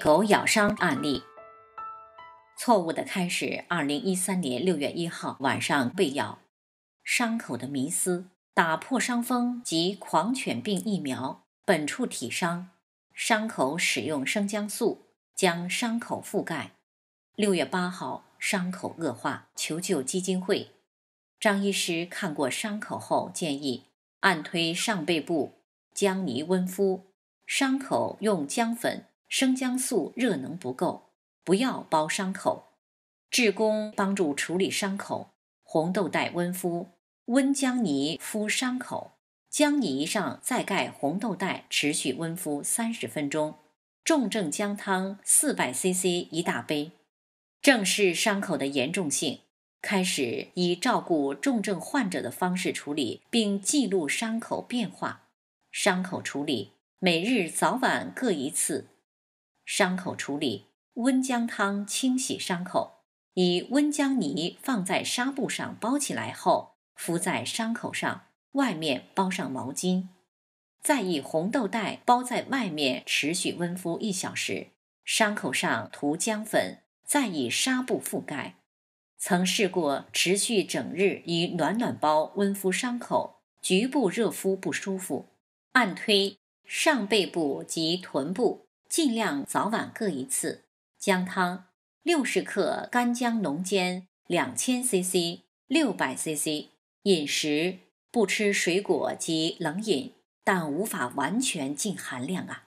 狗咬伤案例，错误的开始。二零一三年六月一号晚上被咬，伤口的迷思，打破伤风及狂犬病疫苗，本处体伤，伤口使用生姜素将伤口覆盖。六月八号伤口恶化，求救基金会，张医师看过伤口后建议按推上背部，姜泥温敷伤口，用姜粉。生姜素热能不够，不要包伤口。治工帮助处理伤口，红豆袋温敷，温姜泥敷伤口，姜泥上再盖红豆袋，持续温敷三十分钟。重症姜汤四百 cc 一大杯。正视伤口的严重性，开始以照顾重症患者的方式处理，并记录伤口变化。伤口处理每日早晚各一次。伤口处理：温姜汤清洗伤口，以温姜泥放在纱布上包起来后敷在伤口上，外面包上毛巾，再以红豆袋包在外面持续温敷一小时。伤口上涂姜粉，再以纱布覆盖。曾试过持续整日以暖暖包温敷伤口，局部热敷不舒服。按推上背部及臀部。尽量早晚各一次，姜汤六十克，干姜浓煎两千 CC、六百 CC。饮食不吃水果及冷饮，但无法完全净寒量啊。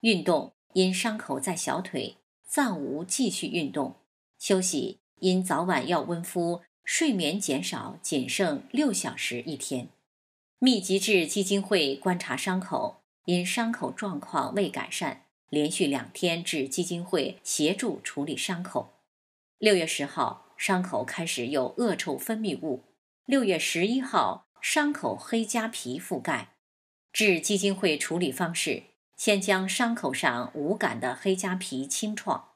运动因伤口在小腿，暂无继续运动。休息因早晚要温敷，睡眠减少，仅剩六小时一天。密集智基金会观察伤口，因伤口状况未改善。连续两天，至基金会协助处理伤口。六月十号，伤口开始有恶臭分泌物。六月十一号，伤口黑痂皮覆盖。至基金会处理方式：先将伤口上无感的黑痂皮清创，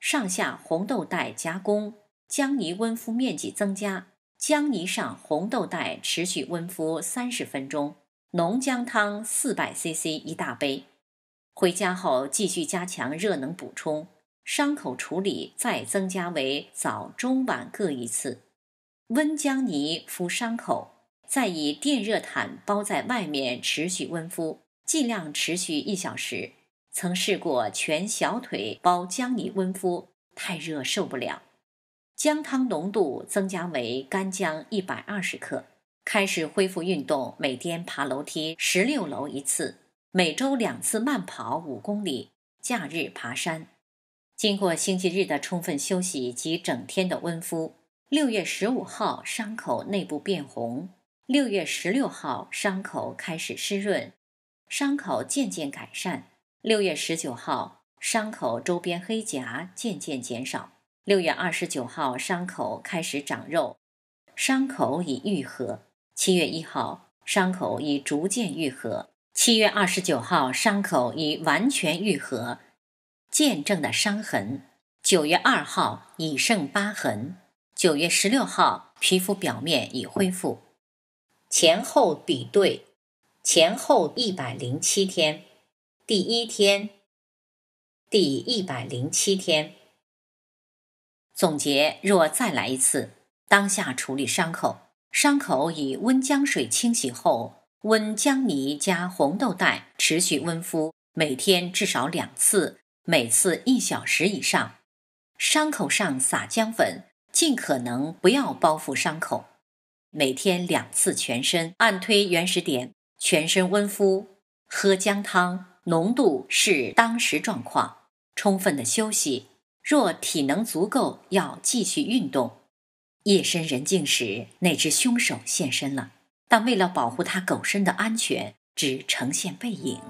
上下红豆袋加工，姜泥温敷面积增加，姜泥上红豆袋持续温敷三十分钟。浓姜汤四百 cc 一大杯。回家后继续加强热能补充，伤口处理再增加为早、中、晚各一次，温姜泥敷伤口，再以电热毯包在外面持续温敷，尽量持续一小时。曾试过全小腿包姜泥温敷，太热受不了。姜汤浓度增加为干姜一百二十克，开始恢复运动，每天爬楼梯十六楼一次。每周两次慢跑五公里，假日爬山。经过星期日的充分休息及整天的温敷。六月十五号，伤口内部变红；六月十六号，伤口开始湿润，伤口渐渐改善。六月十九号，伤口周边黑痂渐渐减少。六月二十九号，伤口开始长肉，伤口已愈合。七月一号，伤口已逐渐愈合。七月二十九号，伤口已完全愈合，见证的伤痕。九月二号已剩疤痕。九月十六号，皮肤表面已恢复。前后比对，前后一百零七天。第一天，第一百零七天。总结：若再来一次，当下处理伤口。伤口以温江水清洗后。温姜泥加红豆袋持续温敷，每天至少两次，每次一小时以上。伤口上撒姜粉，尽可能不要包覆伤口。每天两次全身按推原始点，全身温敷。喝姜汤，浓度是当时状况。充分的休息，若体能足够，要继续运动。夜深人静时，那只凶手现身了。但为了保护他狗身的安全，只呈现背影。